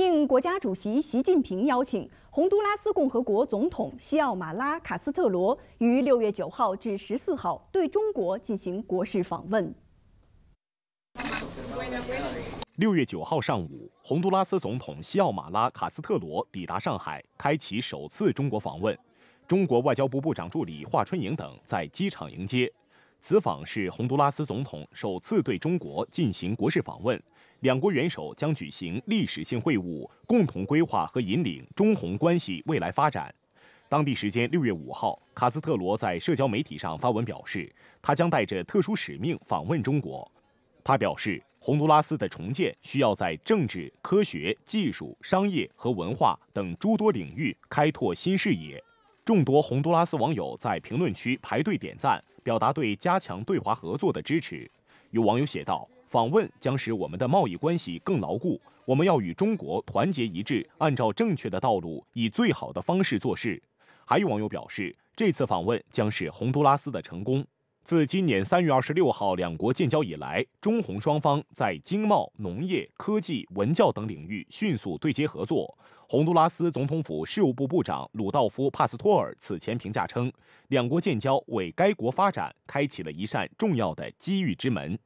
应国家主席习近平邀请，洪都拉斯共和国总统西奥马拉卡斯特罗于六月九号至十四号对中国进行国事访问。六月九号上午，洪都拉斯总统西奥马拉卡斯特罗抵达上海，开启首次中国访问。中国外交部部长助理华春莹等在机场迎接。此访是洪都拉斯总统首次对中国进行国事访问。两国元首将举行历史性会晤，共同规划和引领中红关系未来发展。当地时间六月五号，卡斯特罗在社交媒体上发文表示，他将带着特殊使命访问中国。他表示，洪都拉斯的重建需要在政治、科学技术、商业和文化等诸多领域开拓新视野。众多洪都拉斯网友在评论区排队点赞，表达对加强对华合作的支持。有网友写道。访问将使我们的贸易关系更牢固。我们要与中国团结一致，按照正确的道路，以最好的方式做事。还有网友表示，这次访问将是洪都拉斯的成功。自今年三月二十六号两国建交以来，中洪双方在经贸、农业、科技、文教等领域迅速对接合作。洪都拉斯总统府事务部部长鲁道夫·帕斯托尔此前评价称，两国建交为该国发展开启了一扇重要的机遇之门。